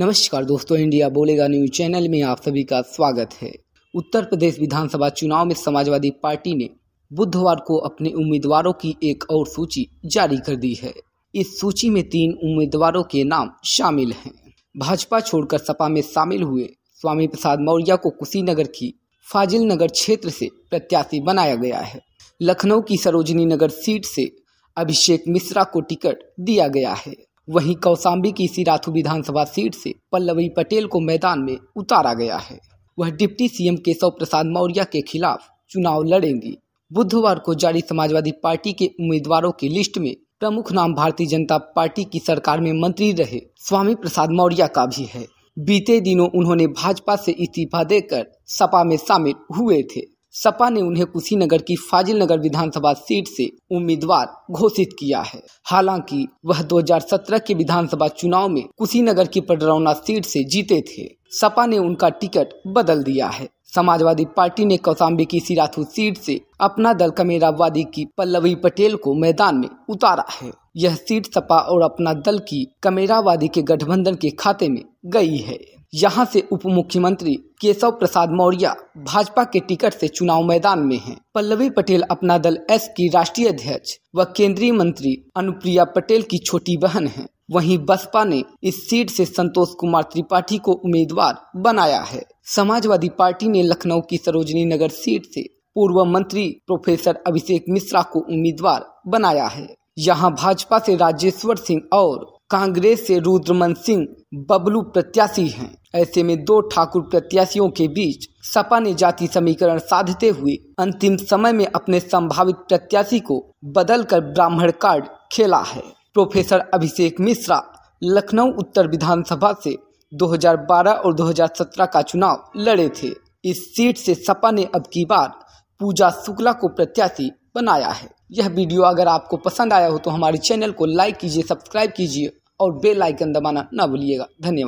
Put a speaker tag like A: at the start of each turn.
A: नमस्कार दोस्तों इंडिया बोलेगा न्यूज चैनल में आप सभी का स्वागत है उत्तर प्रदेश विधानसभा चुनाव में समाजवादी पार्टी ने बुधवार को अपने उम्मीदवारों की एक और सूची जारी कर दी है इस सूची में तीन उम्मीदवारों के नाम शामिल हैं भाजपा छोड़कर सपा में शामिल हुए स्वामी प्रसाद मौर्य को कुशीनगर की फाजिल नगर क्षेत्र से प्रत्याशी बनाया गया है लखनऊ की सरोजनी नगर सीट से अभिषेक मिश्रा को टिकट दिया गया है वहीं कौसाम्बी की सिराथू विधानसभा सीट से पल्लवी पटेल को मैदान में उतारा गया है वह डिप्टी सीएम केशव प्रसाद मौर्य के खिलाफ चुनाव लड़ेंगी बुधवार को जारी समाजवादी पार्टी के उम्मीदवारों की लिस्ट में प्रमुख नाम भारतीय जनता पार्टी की सरकार में मंत्री रहे स्वामी प्रसाद मौर्य का भी है बीते दिनों उन्होंने भाजपा से इस्तीफा देकर सपा में शामिल हुए थे सपा ने उन्हें कुशीनगर की फाजिल नगर विधानसभा सीट से उम्मीदवार घोषित किया है हालांकि वह 2017 के विधानसभा चुनाव में कुशीनगर की पडरौना सीट से जीते थे सपा ने उनका टिकट बदल दिया है समाजवादी पार्टी ने कौशाम्बी की सिराथू सीट से अपना दल कमेरावादी की पल्लवी पटेल को मैदान में उतारा है यह सीट सपा और अपना दल की कमेरावादी के गठबंधन के खाते में गई है यहां से उप मुख्यमंत्री केशव प्रसाद मौर्य भाजपा के टिकट से चुनाव मैदान में हैं। पल्लवी पटेल अपना दल एस की राष्ट्रीय अध्यक्ष व केंद्रीय मंत्री अनुप्रिया पटेल की छोटी बहन है वहीं बसपा ने इस सीट से संतोष कुमार त्रिपाठी को उम्मीदवार बनाया है समाजवादी पार्टी ने लखनऊ की सरोजनी नगर सीट से पूर्व मंत्री प्रोफेसर अभिषेक मिश्रा को उम्मीदवार बनाया है यहाँ भाजपा से राजेश्वर सिंह और कांग्रेस से रुद्रमन सिंह बबलू प्रत्याशी हैं ऐसे में दो ठाकुर प्रत्याशियों के बीच सपा ने जाति समीकरण साधते हुए अंतिम समय में अपने संभावित प्रत्याशी को बदलकर ब्राह्मण कार्ड खेला है प्रोफेसर अभिषेक मिश्रा लखनऊ उत्तर विधानसभा से 2012 और 2017 का चुनाव लड़े थे इस सीट से सपा ने अब की बार पूजा शुक्ला को प्रत्याशी बनाया है यह वीडियो अगर आपको पसंद आया हो तो हमारे चैनल को लाइक कीजिए सब्सक्राइब कीजिए और बेल आइकन दबाना ना भूलिएगा धन्यवाद